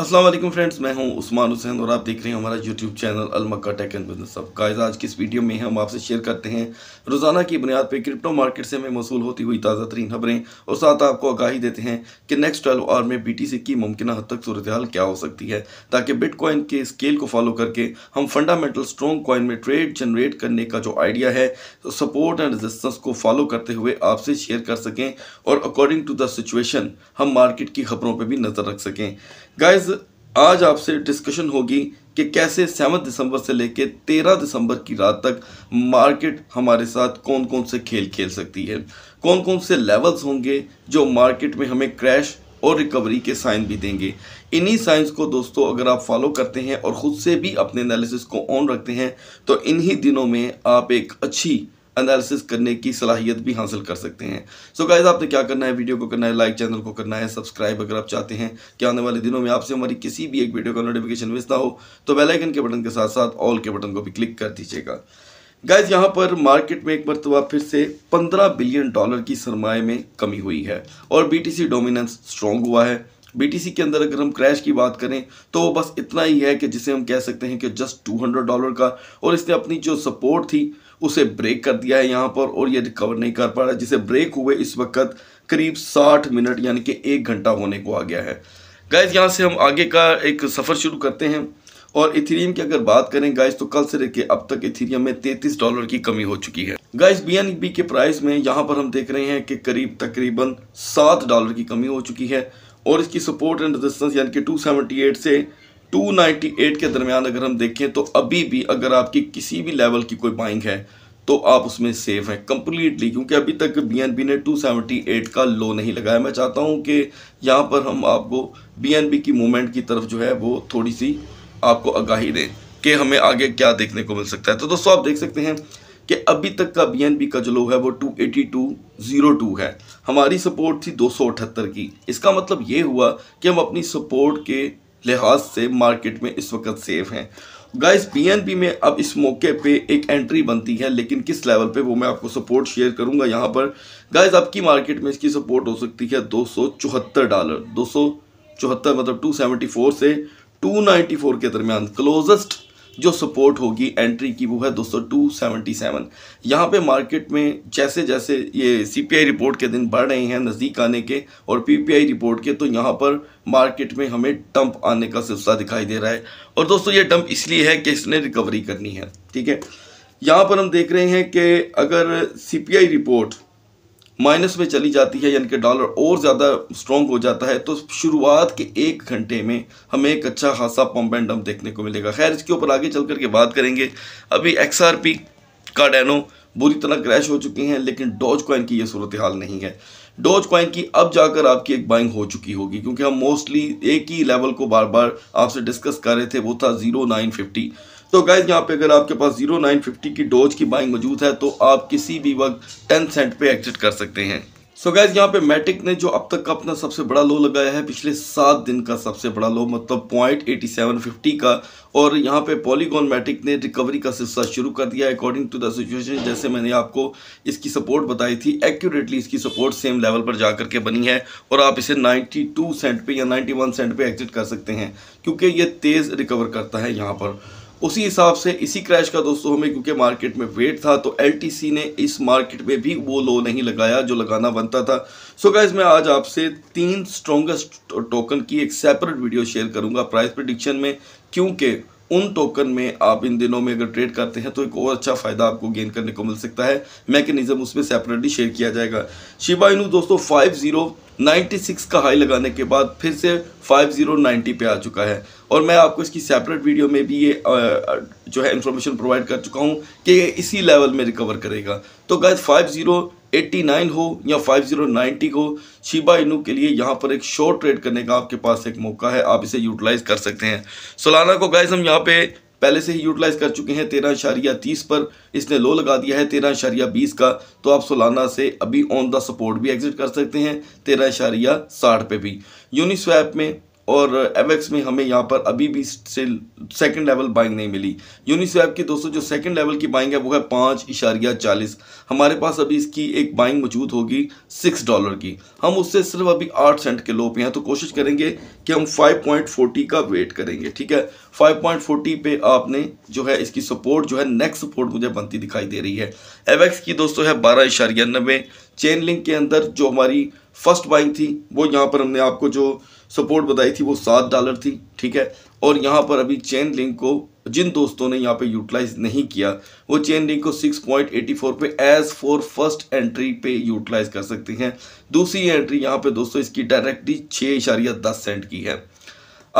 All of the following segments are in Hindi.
असलम फ्रेंड्स मैं हूं उस्मान हुसैन और आप देख रहे हैं हमारा यूट्यूब चैनल अलमक्का टेक एंड बिजनेस अब कायज आज की इस वीडियो में हम आपसे शेयर करते हैं रोज़ाना की बुनियाद पर क्रिप्टो मार्केट से हमें मौसू होती हुई ताज़ा तरीन खबरें और साथ आपको आगाही देते हैं कि नेक्स्ट ट्वेल्व आवर में बी टी सी की मुमकिन हद तक सूरत हाल क्या हो सकती है ताकि बिटकॉइन के स्केल को फॉलो करके हम फंडामेंटल स्ट्रॉन्ग कॉइन में ट्रेड जनरेट करने का जो आइडिया है सपोर्ट एंड रेजिस्टेंस को फॉलो करते हुए आपसे शेयर कर सकें और अकॉर्डिंग टू द सिचुएशन हम मार्केट की खबरों पर भी नज़र रख सकें गाइज आज आपसे डिस्कशन होगी कि कैसे सेवन दिसंबर से लेकर तेरह दिसंबर की रात तक मार्केट हमारे साथ कौन कौन से खेल खेल सकती है कौन कौन से लेवल्स होंगे जो मार्केट में हमें क्रैश और रिकवरी के साइन भी देंगे इन्हीं साइंस को दोस्तों अगर आप फॉलो करते हैं और ख़ुद से भी अपने एनालिसिस को ऑन रखते हैं तो इन्हीं दिनों में आप एक अच्छी एनालिसिस करने की सलाहियत भी हासिल कर सकते हैं सो so गाइज आपने क्या करना है वीडियो को करना है लाइक चैनल को करना है सब्सक्राइब अगर आप चाहते हैं कि आने वाले दिनों में आपसे हमारी किसी भी एक वीडियो का नोटिफिकेशन मिस ना हो तो बेलाइकन के बटन के साथ साथ ऑल के बटन को भी क्लिक कर दीजिएगा गाइज यहाँ पर मार्केट में एक मरतबा फिर से 15 बिलियन डॉलर की सरमाए में कमी हुई है और बीटीसी डोमिनेंस स्ट्रॉन्ग हुआ है बीटीसी के अंदर अगर हम क्रैश की बात करें तो बस इतना ही है कि जिसे हम कह सकते हैं कि जस्ट 200 डॉलर का और इसने अपनी जो सपोर्ट थी उसे ब्रेक कर दिया है यहाँ पर और ये रिकवर नहीं कर पा रहा जिसे ब्रेक हुए इस वक्त करीब साठ मिनट यानी कि एक घंटा होने को आ गया है गैस यहाँ से हम आगे का एक सफ़र शुरू करते हैं और इथेरियम की अगर बात करें गाइस तो कल से लेकर अब तक इथेरियम में 33 डॉलर की कमी हो चुकी है गाइस बी के प्राइस में यहाँ पर हम देख रहे हैं कि करीब तकरीबन सात डॉलर की कमी हो चुकी है और इसकी सपोर्ट एंड रेजिस्टेंस यानी कि 278 से 298 के दरमियान अगर हम देखें तो अभी भी अगर आपकी किसी भी लेवल की कोई बाइंग है तो आप उसमें सेफ हैं कम्प्लीटली क्योंकि अभी तक बी ने 278 का लो नहीं लगाया मैं चाहता हूं कि यहां पर हम आपको बी की मूवमेंट की तरफ जो है वो थोड़ी सी आपको आगाही दें कि हमें आगे क्या देखने को मिल सकता है तो दोस्तों आप देख सकते हैं कि अभी तक का बी का जो लो है वो टू है हमारी सपोर्ट थी दो की इसका मतलब ये हुआ कि हम अपनी सपोर्ट के लिहाज से मार्केट में इस वक्त सेफ हैं गाइस पी में अब इस मौके पे एक एंट्री बनती है लेकिन किस लेवल पे वो मैं आपको सपोर्ट शेयर करूंगा यहाँ पर गाइस आपकी मार्केट में इसकी सपोर्ट हो सकती है दो डॉलर दो मतलब 274 से 294 के दरमियान क्लोजेस्ट जो सपोर्ट होगी एंट्री की वो है दोस्तों टू सेवेंटी सेवन यहाँ पर मार्केट में जैसे जैसे ये सी पी आई रिपोर्ट के दिन बढ़ रहे हैं नज़दीक आने के और पी पी आई रिपोर्ट के तो यहाँ पर मार्केट में हमें डंप आने का सिलसिला दिखाई दे रहा है और दोस्तों ये डंप इसलिए है कि इसने रिकवरी करनी है ठीक है यहाँ पर हम देख रहे हैं कि अगर C P I report minus में चली जाती है यानी कि डॉलर और ज़्यादा स्ट्रॉन्ग हो जाता है तो शुरुआत के एक घंटे में हमें एक अच्छा खासा पम्प एंड डम्प देखने को मिलेगा खैर इसके ऊपर आगे चल करके बात करेंगे अभी एक्स आर पी का डैनो बुरी तरह क्रैश हो चुके हैं लेकिन डॉज कॉइन की ये सूरत हाल नहीं है डॉज कॉइन की अब जाकर आपकी एक बाइंग हो चुकी होगी क्योंकि हम मोस्टली एक ही लेवल को बार बार आपसे डिस्कस कर रहे थे वो था जीरो नाइन फिफ्टी तो गाइज यहाँ पे अगर आपके पास जीरो नाइन फिफ्टी की डोज की बाइंग मौजूद है तो आप किसी भी वक्त टेन सेंट पे एग्जिट कर सकते हैं सो so गैज यहाँ पे मैटिक ने जो अब तक का अपना सबसे बड़ा लो लगाया है पिछले सात दिन का सबसे बड़ा लो मतलब पॉइंट एटी सेवन फिफ्टी का और यहाँ पे पॉलीगॉन मैटिक ने रिकवरी का सिलसिला शुरू कर दिया अकॉर्डिंग टू द सिचुएशन जैसे मैंने आपको इसकी सपोर्ट बताई थी एक्यूरेटली इसकी सपोर्ट सेम लेवल पर जा करके बनी है और आप इसे नाइन्टी टू सेंट पे या नाइन्टी वन सेंट पे एग्जिट कर सकते हैं क्योंकि ये तेज़ रिकवर करता है यहाँ पर उसी हिसाब से इसी क्रैश का दोस्तों हमें क्योंकि मार्केट में वेट था तो एल ने इस मार्केट में भी वो लो नहीं लगाया जो लगाना बनता था सो गाइज मैं आज आपसे तीन स्ट्रॉन्गेस्ट टोकन की एक सेपरेट वीडियो शेयर करूंगा प्राइस प्रडिक्शन में क्योंकि उन टोकन में आप इन दिनों में अगर ट्रेड करते हैं तो एक और अच्छा फ़ायदा आपको गेन करने को मिल सकता है मैकेनिज्म उसमें सेपरेटली शेयर किया जाएगा शिबा इनू दोस्तों फाइव जीरो नाइन्टी सिक्स का हाई लगाने के बाद फिर से फाइव जीरो नाइन्टी पे आ चुका है और मैं आपको इसकी सेपरेट वीडियो में भी ये जो है इन्फॉर्मेशन प्रोवाइड कर चुका हूँ कि ये इसी लेवल में रिकवर करेगा तो गाय फाइव जीरो 89 हो या 5090 हो शिबा इनू के लिए यहाँ पर एक शॉर्ट ट्रेड करने का आपके पास एक मौका है आप इसे यूटिलाइज कर सकते हैं सोलाना को गैस हम यहाँ पे पहले से ही यूटिलाइज कर चुके हैं तेरह इशारिया तीस पर इसने लो लगा दिया है तेरह इशारिया बीस का तो आप सोलाना से अभी ऑन द सपोर्ट भी एग्जिट कर सकते हैं तेरह इशारिया साठ पे भी यूनिस्वैप में और एम में हमें यहाँ पर अभी भी स्टिल सेकेंड लेवल बाइंग नहीं मिली यूनिसेफ़ की दोस्तों जो सेकेंड लेवल की बाइंग है वो है पाँच इशारिया चालीस हमारे पास अभी इसकी एक बाइंग मौजूद होगी सिक्स डॉलर की हम उससे सिर्फ अभी आठ सेंट के लो पे हैं तो कोशिश करेंगे कि हम फाइव पॉइंट फोर्टी का वेट करेंगे ठीक है फाइव पॉइंट फोर्टी पे आपने जो है इसकी सपोर्ट जो है नेक्स्ट सपोर्ट मुझे बनती दिखाई दे रही है एवेक्स की दोस्तों है बारह चेन लिंक के अंदर जो हमारी फर्स्ट बाइंग थी वो यहाँ पर हमने आपको जो सपोर्ट बताई थी वो सात डॉलर थी ठीक है और यहाँ पर अभी चेन लिंक को जिन दोस्तों ने यहाँ पे यूटिलाइज नहीं किया वो चेन लिंक को 6.84 पे एज फॉर फर्स्ट एंट्री पे यूटिलाइज कर सकते हैं दूसरी एंट्री यहाँ पे दोस्तों इसकी डायरेक्टली छः इशारिया दस सेंट की है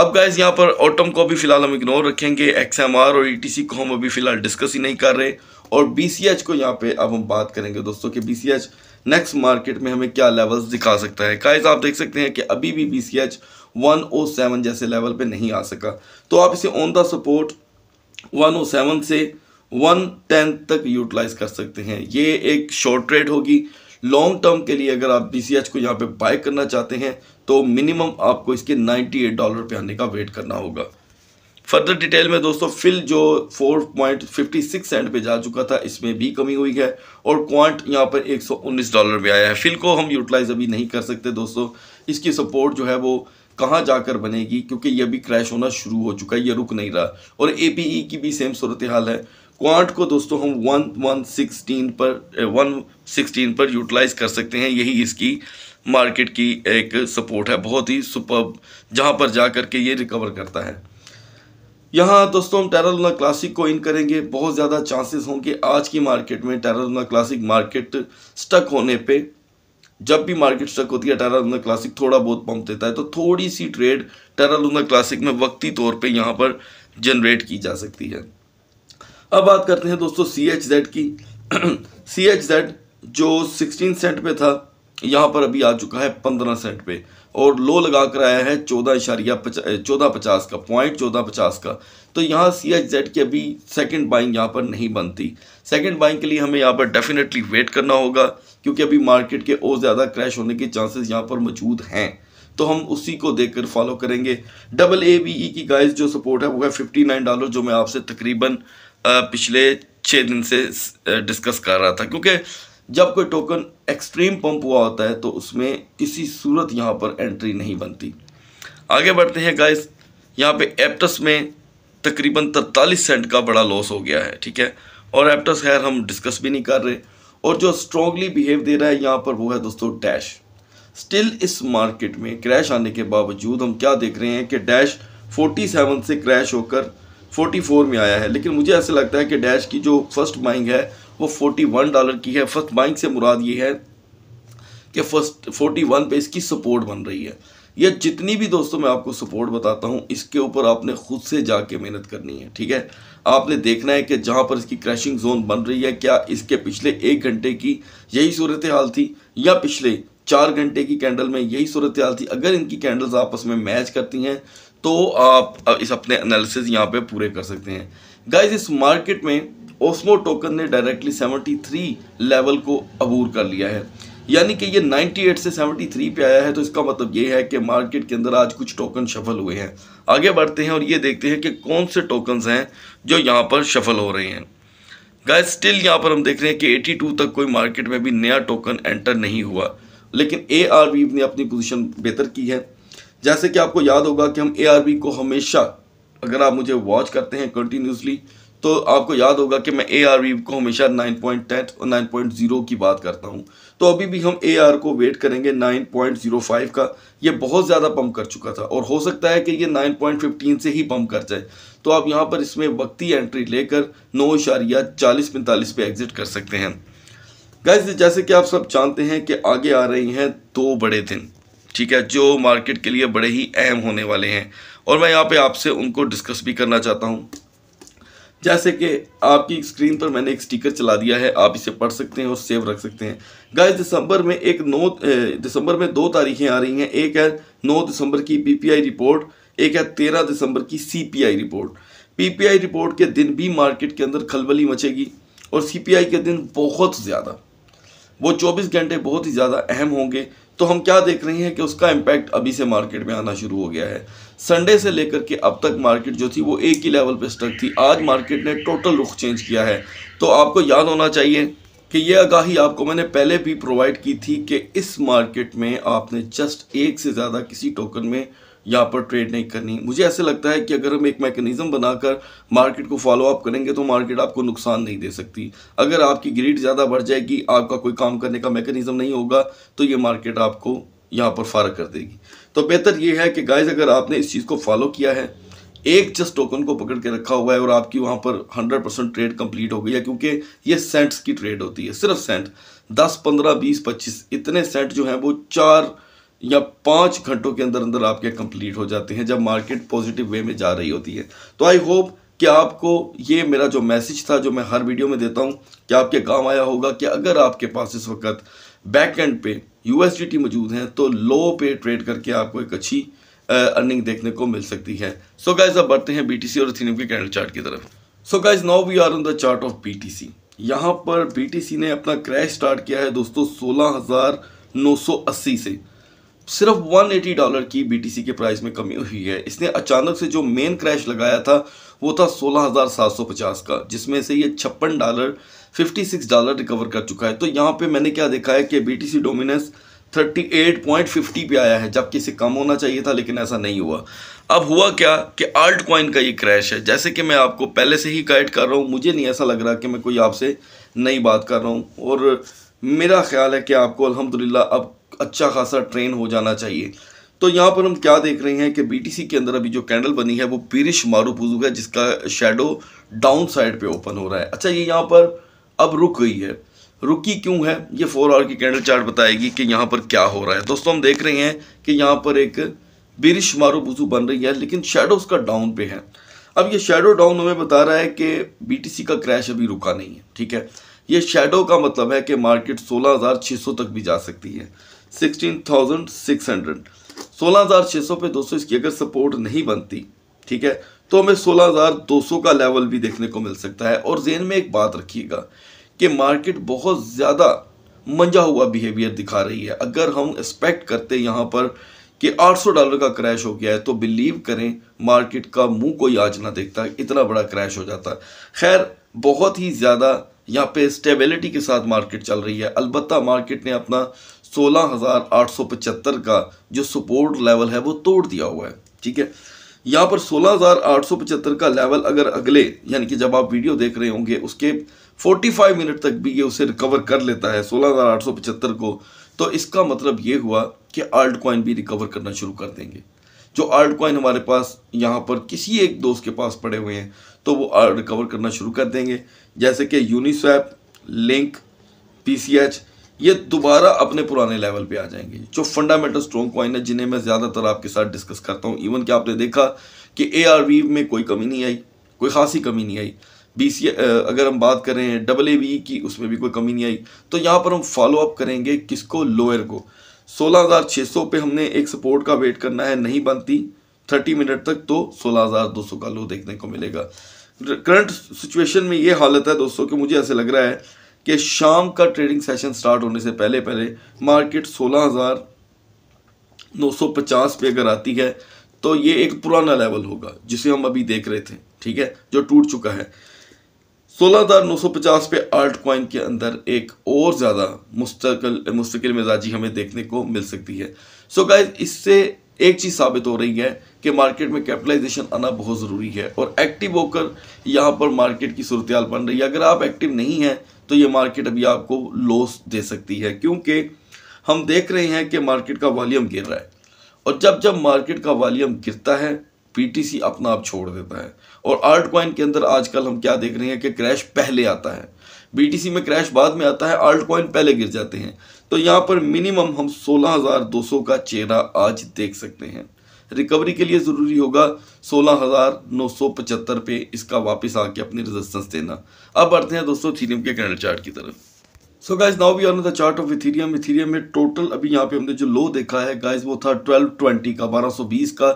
अब गाइज यहाँ पर ऑटम को भी फिलहाल हम इग्नोर रखेंगे एक्स एम आर और ई टी सी को हम अभी फिलहाल डिस्कस ही नहीं कर रहे और बी सी एच को यहाँ पे अब हम बात करेंगे दोस्तों कि B C H next market में हमें क्या लेवल्स दिखा सकता है काइज आप देख सकते हैं कि अभी भी B C H one O seven जैसे लेवल पे नहीं आ सका तो आप इसे on the support one O seven से वन टेन तक यूटिलाइज कर सकते हैं ये एक शॉर्ट ट्रेड होगी लॉन्ग टर्म के लिए अगर आप बी को यहाँ पे बाय करना चाहते हैं तो मिनिमम आपको इसके 98 डॉलर पे आने का वेट करना होगा फर्दर डिटेल में दोस्तों फिल जो 4.56 सेंट पे जा चुका था इसमें भी कमी हुई है और क्वांट यहाँ पर 119 डॉलर पे आया है फिल को हम यूटिलाइज अभी नहीं कर सकते दोस्तों इसकी सपोर्ट जो है वो कहाँ जाकर बनेगी क्योंकि ये अभी क्रैश होना शुरू हो चुका है ये रुक नहीं रहा और ए e की भी सेम सूरत हाल है क्वांट को दोस्तों हम वन वन सिक्सटीन पर वन सिक्सटीन पर यूटिलाइज कर सकते हैं यही इसकी मार्केट की एक सपोर्ट है बहुत ही सुपर जहाँ पर जा करके ये रिकवर करता है यहाँ दोस्तों हम लूना क्लासिक को इन करेंगे बहुत ज़्यादा चांसेस होंगे आज की मार्केट में लूना क्लासिक मार्केट स्टक होने पे जब भी मार्केट स्टक होती है लूना क्लासिक थोड़ा बहुत पंप देता है तो थोड़ी सी ट्रेड लूना क्लासिक में वक्ती तौर पे यहाँ पर जनरेट की जा सकती है अब बात करते हैं दोस्तों सी एच जेड की सी एच जेड जो सिक्सटीन सेंट पे था यहाँ पर अभी आ चुका है पंद्रह सेंट पे और लो लगा कर आया है चौदह इशारिया पचा चौदह पचास का पॉइंट चौदह पचास का तो यहाँ सी एच जेड की अभी सेकंड बाइंग यहाँ पर नहीं बनती सेकंड बाइंग के लिए हमें यहाँ पर डेफिनेटली वेट करना होगा क्योंकि अभी मार्केट के और ज़्यादा क्रैश होने के चांसेस यहाँ पर मौजूद हैं तो हम उसी को देख कर फॉलो करेंगे डबल ए बी ई की गाइज जो सपोर्ट है वो है फिफ्टी नाइन डॉलर जो मैं आपसे तकरीबन पिछले छः दिन से डिस्कस कर रहा था क्योंकि जब कोई टोकन एक्सट्रीम पंप हुआ होता है तो उसमें किसी सूरत यहाँ पर एंट्री नहीं बनती आगे बढ़ते हैं गाइस यहाँ पे एप्टस में तकरीबन तरतालीस सेंट का बड़ा लॉस हो गया है ठीक है और एप्टस खैर हम डिस्कस भी नहीं कर रहे और जो स्ट्रॉगली बिहेव दे रहा है यहाँ पर वो है दोस्तों डैश स्टिल इस मार्केट में क्रैश आने के बावजूद हम क्या देख रहे हैं कि डैश फोर्टी से क्रैश होकर 44 में आया है लेकिन मुझे ऐसा लगता है कि डैश की जो फर्स्ट बाइंग है वो फोर्टी वन डॉलर की है फर्स्ट बाइंग से मुराद ये है कि फर्स्ट फोर्टी वन पे इसकी सपोर्ट बन रही है या जितनी भी दोस्तों मैं आपको सपोर्ट बताता हूँ इसके ऊपर आपने खुद से जाके मेहनत करनी है ठीक है आपने देखना है कि जहाँ पर इसकी क्रैशिंग जोन बन रही है क्या इसके पिछले एक घंटे की यही सूरत हाल थी या पिछले चार घंटे की कैंडल में यही सूरत हाल थी अगर इनकी कैंडल्स आपस में मैच करती हैं तो आप इस अपने एनालिसिस यहाँ पे पूरे कर सकते हैं गाइज इस मार्केट में ओस्मो टोकन ने डायरेक्टली 73 लेवल को अबूर कर लिया है यानी कि ये 98 से 73 पे आया है तो इसका मतलब ये है कि मार्केट के अंदर आज कुछ टोकन शफल हुए हैं आगे बढ़ते हैं और ये देखते हैं कि कौन से टोकन्स हैं जो यहाँ पर शफल हो रहे हैं गाय स्टिल यहाँ पर हम देख रहे हैं कि 82 तक कोई मार्केट में भी नया टोकन एंटर नहीं हुआ लेकिन ए ने अपनी पोजिशन बेहतर की है जैसे कि आपको याद होगा कि हम ए को हमेशा अगर आप मुझे वॉच करते हैं कंटिन्यूसली तो आपको याद होगा कि मैं ए आर वी को हमेशा 9.10 और 9.0 की बात करता हूँ तो अभी भी हम ए आर को वेट करेंगे 9.05 का ये बहुत ज़्यादा पम्प कर चुका था और हो सकता है कि ये 9.15 से ही पम्प कर जाए तो आप यहाँ पर इसमें वक्ती एंट्री लेकर नौ इशारिया चालीस पैंतालीस पे एग्जिट कर सकते हैं गैस जैसे कि आप सब जानते हैं कि आगे आ रही हैं दो बड़े दिन ठीक है जो मार्केट के लिए बड़े ही अहम होने वाले हैं और मैं यहाँ पे आपसे उनको डिस्कस भी करना चाहता हूँ जैसे कि आपकी स्क्रीन पर मैंने एक स्टिकर चला दिया है आप इसे पढ़ सकते हैं और सेव रख सकते हैं गाइस दिसंबर में एक नौ दिसंबर में दो तारीखें आ रही हैं एक है नौ दिसंबर की पीपीआई रिपोर्ट एक है तेरह दिसंबर की सीपीआई रिपोर्ट पीपीआई रिपोर्ट के दिन भी मार्केट के अंदर खलबली मचेगी और सी के दिन बहुत ज़्यादा वो चौबीस घंटे बहुत ही ज़्यादा अहम होंगे तो हम क्या देख रहे हैं कि उसका इम्पैक्ट अभी से मार्केट में आना शुरू हो गया है संडे से लेकर के अब तक मार्केट जो थी वो एक ही लेवल पे स्टक थी आज मार्केट ने टोटल रुख चेंज किया है तो आपको याद होना चाहिए कि ये आगाही आपको मैंने पहले भी प्रोवाइड की थी कि इस मार्केट में आपने जस्ट एक से ज़्यादा किसी टोकन में यहाँ पर ट्रेड नहीं करनी मुझे ऐसे लगता है कि अगर हम एक मैकेनिज़्म बनाकर मार्केट को फॉलो अप करेंगे तो मार्केट आपको नुकसान नहीं दे सकती अगर आपकी ग्रीड ज़्यादा बढ़ जाएगी आपका कोई काम करने का मैकेनिज़्म नहीं होगा तो ये मार्केट आपको यहाँ पर फ़ारक कर देगी तो बेहतर ये है कि गाइज अगर आपने इस चीज़ को फॉलो किया है एक जस्ट टोकन को पकड़ के रखा हुआ है और आपकी वहाँ पर हंड्रेड परसेंट ट्रेड कंप्लीट हो गई है क्योंकि ये सेंट्स की ट्रेड होती है सिर्फ सेंट दस पंद्रह बीस पच्चीस इतने सेंट जो हैं वो चार या पाँच घंटों के अंदर अंदर आपके कंप्लीट हो जाते हैं जब मार्केट पॉजिटिव वे में जा रही होती है तो आई होप कि आपको ये मेरा जो मैसेज था जो मैं हर वीडियो में देता हूँ कि आपके काम आया होगा कि अगर आपके पास इस वक्त बैक एंड पे यूएसडीटी मौजूद हैं तो लो पे ट्रेड करके आपको एक अच्छी अर्निंग देखने को मिल सकती है सो so गाइज अब बढ़ते हैं बीटीसी और इथेनियम के कैंडल चार्ट की तरफ so guys now we are on the chart of BTC यहाँ पर बीटीसी ने अपना क्रैश स्टार्ट किया है दोस्तों 16,980 से सिर्फ 180 डॉलर की बीटीसी के प्राइस में कमी हुई है इसने अचानक से जो मेन क्रैश लगाया था वो था पचास का जिसमें से ये छप्पन डॉलर 56 डॉलर रिकवर कर चुका है तो यहाँ पे मैंने क्या देखा है कि बीटीसी डोमिनेंस 38.50 पे आया है जबकि इसे कम होना चाहिए था लेकिन ऐसा नहीं हुआ अब हुआ क्या कि आल्ट कॉइन का ये क्रैश है जैसे कि मैं आपको पहले से ही गाइड कर रहा हूँ मुझे नहीं ऐसा लग रहा कि मैं कोई आपसे नई बात कर रहा हूँ और मेरा ख्याल है कि आपको अलहमदिल्ला अब अच्छा खासा ट्रेन हो जाना चाहिए तो यहाँ पर हम क्या देख रहे हैं कि बीटीसी के अंदर अभी जो कैंडल बनी है वो पीरिश मारूपुजू है जिसका शेडो डाउन साइड पे ओपन हो रहा है अच्छा ये यहाँ पर अब रुक गई है रुकी क्यों है ये फोर आवर की कैंडल चार्ट बताएगी कि यहाँ पर क्या हो रहा है दोस्तों हम देख रहे हैं कि यहाँ पर एक बिरिश मारूबुजू बन रही है लेकिन शेडो उसका डाउन पे है अब ये शेडो डाउन हमें बता रहा है कि बीटीसी का क्रैश अभी रुका नहीं है ठीक है ये शेडो का मतलब है कि मार्केट 16,600 तक भी जा सकती है 16,600 16,600 पे दोस्तों इसकी अगर सपोर्ट नहीं बनती ठीक है तो हमें 16,200 का लेवल भी देखने को मिल सकता है और जेन में एक बात रखिएगा कि मार्केट बहुत ज़्यादा मंजा हुआ बिहेवियर दिखा रही है अगर हम एक्सपेक्ट करते यहाँ पर कि 800 डॉलर का क्रैश हो गया है तो बिलीव करें मार्केट का मुंह कोई आज ना देखता इतना बड़ा क्रैश हो जाता खैर बहुत ही ज़्यादा यहाँ पे स्टेबिलिटी के साथ मार्केट चल रही है अलबत् मार्केट ने अपना 16,875 का जो सपोर्ट लेवल है वो तोड़ दिया हुआ है ठीक है यहाँ पर 16,875 का लेवल अगर अगले यानी कि जब आप वीडियो देख रहे होंगे उसके 45 मिनट तक भी ये उसे रिकवर कर लेता है 16,875 को तो इसका मतलब ये हुआ कि आल्ट कॉइन भी रिकवर करना शुरू कर देंगे जो आल्ट कॉइन हमारे पास यहाँ पर किसी एक दोस्त के पास पड़े हुए हैं तो वो रिकवर करना शुरू कर देंगे जैसे कि यूनिस्वैप लिंक पी ये दोबारा अपने पुराने लेवल पे आ जाएंगे जो फंडामेंटल स्ट्रॉन्ग कॉइन है जिन्हें मैं ज़्यादातर आपके साथ डिस्कस करता हूँ इवन कि आपने देखा कि ए में कोई कमी नहीं आई कोई खासी कमी नहीं आई बी सी अगर हम बात करें डबल ए बी की उसमें भी कोई कमी नहीं आई तो यहाँ पर हम फॉलो अप करेंगे किसको लोअर को 16,600 पे हमने एक सपोर्ट का वेट करना है नहीं बनती 30 मिनट तक तो 16,200 का लो देखने को मिलेगा करंट सिचुएशन में ये हालत है दोस्तों कि मुझे ऐसे लग रहा है कि शाम का ट्रेडिंग सेशन स्टार्ट होने से पहले पहले मार्केट 16,950 पे अगर आती है तो ये एक पुराना लेवल होगा जिसे हम अभी देख रहे थे ठीक है जो टूट चुका है 16,950 पे आर्ट क्वाइन के अंदर एक और ज़्यादा मुस्तकिल मुस्तकिल मिजाजी हमें देखने को मिल सकती है सो so गाइज इससे एक चीज़ साबित हो रही है कि मार्केट में कैपिटलाइजेशन आना बहुत ज़रूरी है और एक्टिव होकर यहाँ पर मार्केट की सूरतयाल बन रही है अगर आप एक्टिव नहीं हैं तो ये मार्केट अभी आपको लॉस दे सकती है क्योंकि हम देख रहे हैं कि मार्केट का वॉल्यूम गिर रहा है और जब जब मार्केट का वॉल्यूम गिरता है पीटीसी अपना आप छोड़ देता है और आर्ट कॉइन के अंदर आजकल हम क्या देख रहे हैं कि क्रैश पहले आता है बीटीसी में क्रैश बाद में आता है आर्ट कॉइन पहले गिर जाते हैं तो यहाँ पर मिनिमम हम 16,200 का चेहरा आज देख सकते हैं रिकवरी के लिए ज़रूरी होगा 16,975 पे इसका वापस आके अपनी रेजिस्टेंस देना अब बढ़ते हैं दोस्तों थीरियम के कैंडल चार्ट की तरफ so guys now we on the chart of Ethereum Ethereum में टोटल अभी यहाँ पे हमने जो लो देखा है गाइज वो था 1220 का 1220 का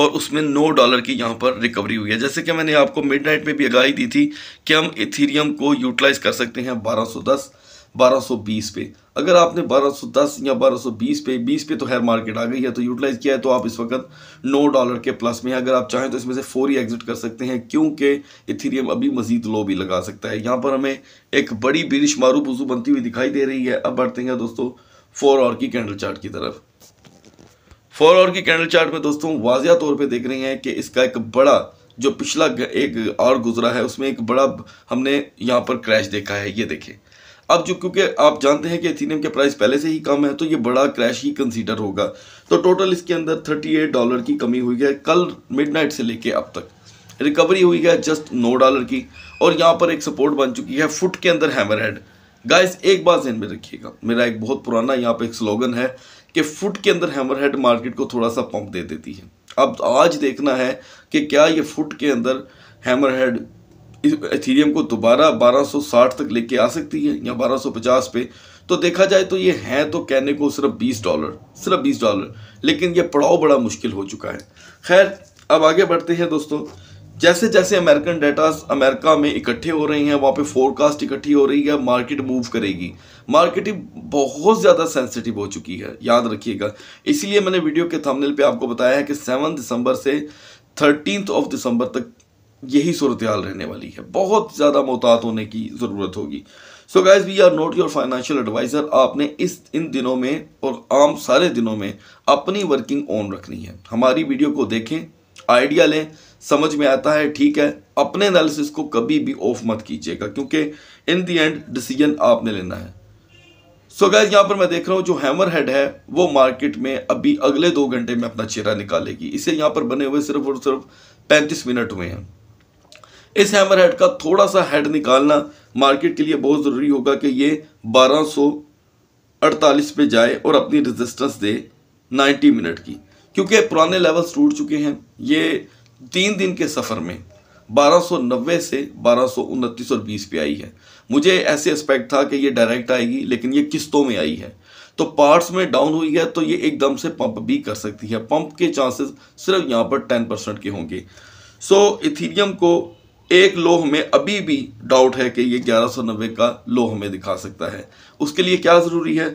और उसमें नौ डॉलर की यहाँ पर रिकवरी हुई है जैसे कि मैंने आपको मिडनाइट में भी आगाही दी थी कि हम इथीरियम को यूटिलाइज कर सकते हैं 1210 1220 पे अगर आपने 1210 या 1220 पे 20 पे तो हेयर मार्केट आ गई है तो यूटिलाइज़ किया है तो आप इस वक्त 9 डॉलर के प्लस में हैं अगर आप चाहें तो इसमें से फोर ही एग्जिट कर सकते हैं क्योंकि इथीरियम अभी मजीद लो भी लगा सकता है यहाँ पर हमें एक बड़ी बिरिश मारू बुजू बनती हुई दिखाई दे रही है अब बढ़ते हैं दोस्तों फोर और की कैंडल चार्ट की तरफ फोर और की कैंडल चार्ट में दोस्तों वाजिया तौर पर देख रहे हैं कि इसका एक बड़ा जो पिछला एक और गुजरा है उसमें एक बड़ा हमने यहाँ पर क्रैश देखा है ये देखें अब जो क्योंकि आप जानते हैं कि एथीनियम के प्राइस पहले से ही कम है तो ये बड़ा क्रैश ही कंसीडर होगा तो टोटल इसके अंदर 38 डॉलर की कमी हुई है कल मिडनाइट से लेके अब तक रिकवरी हुई है जस्ट नौ डॉलर की और यहाँ पर एक सपोर्ट बन चुकी है फुट के अंदर हैमर हेड गाइस एक बात जहन में रखिएगा मेरा एक बहुत पुराना यहाँ पर एक स्लोगन है कि फुट के अंदर हैमर हेड मार्केट को थोड़ा सा पंप दे देती है अब आज देखना है कि क्या ये फुट के अंदर हैमर हेड एथीरियम को दोबारा 1260 तक लेके आ सकती है या 1250 पे तो देखा जाए तो ये है तो कहने को सिर्फ 20 डॉलर सिर्फ 20 डॉलर लेकिन ये पड़ाव बड़ा मुश्किल हो चुका है खैर अब आगे बढ़ते हैं दोस्तों जैसे जैसे अमेरिकन डेटा अमेरिका में इकट्ठे हो रहे हैं वहाँ पे फोरकास्ट इकट्ठी हो रही है मार्केट मूव करेगी मार्केट बहुत ज़्यादा सेंसिटिव हो चुकी है याद रखिएगा इसीलिए मैंने वीडियो के थंबनेल पे आपको बताया है कि सेवन दिसंबर से थर्टीन ऑफ दिसंबर तक यही सूरत रहने वाली है बहुत ज़्यादा मोहतात होने की ज़रूरत होगी so guys we are not your financial advisor आपने इस इन दिनों में और आम सारे दिनों में अपनी वर्किंग ऑन रखनी है हमारी वीडियो को देखें आइडिया लें समझ में आता है ठीक है अपने एनालिसिस को कभी भी ऑफ मत कीजिएगा क्योंकि इन दी एंड डिसीजन आपने लेना है सो so गैज यहाँ पर मैं देख रहा हूँ जो हैमर हेड है वो मार्केट में अभी अगले दो घंटे में अपना चेहरा निकालेगी इसे यहाँ पर बने हुए सिर्फ और सिर्फ पैंतीस मिनट हुए हैं इस हैमर हेड का थोड़ा सा हेड निकालना मार्केट के लिए बहुत ज़रूरी होगा कि ये 1248 पे जाए और अपनी रेजिस्टेंस दे 90 मिनट की क्योंकि पुराने लेवल्स टूट चुके हैं ये तीन दिन के सफ़र में 1290 से बारह और बीस पे आई है मुझे ऐसे एक्सपेक्ट था कि ये डायरेक्ट आएगी लेकिन ये किस्तों में आई है तो पार्ट्स में डाउन हुई है तो ये एकदम से पंप भी कर सकती है पंप के चांसेस सिर्फ यहाँ पर टेन परसेंट के होंगे सो so, इथीरियम को एक लोह में अभी भी डाउट है कि ये 1190 का लोह हमें दिखा सकता है उसके लिए क्या ज़रूरी है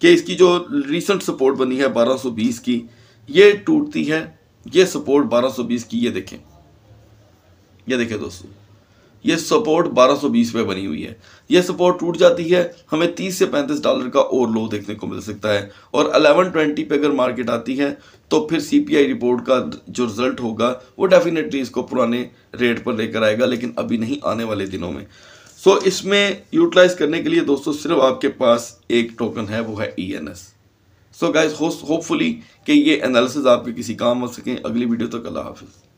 कि इसकी जो रिसेंट सपोर्ट बनी है 1220 की ये टूटती है ये सपोर्ट 1220 की ये देखें ये देखें दोस्तों ये सपोर्ट 1220 पे बनी हुई है ये सपोर्ट टूट जाती है हमें 30 से 35 डॉलर का और लो देखने को मिल सकता है और 1120 पे अगर मार्केट आती है तो फिर सीपीआई रिपोर्ट का जो रिजल्ट होगा वो डेफिनेटली इसको पुराने रेट पर लेकर आएगा लेकिन अभी नहीं आने वाले दिनों में सो इसमें यूटिलाइज करने के लिए दोस्तों सिर्फ आपके पास एक टोकन है वो है E N S so guys hopefully कि ये एनालिसिस आपके किसी काम आ सकें अगली वीडियो तक तो अल्लाह हाफिज़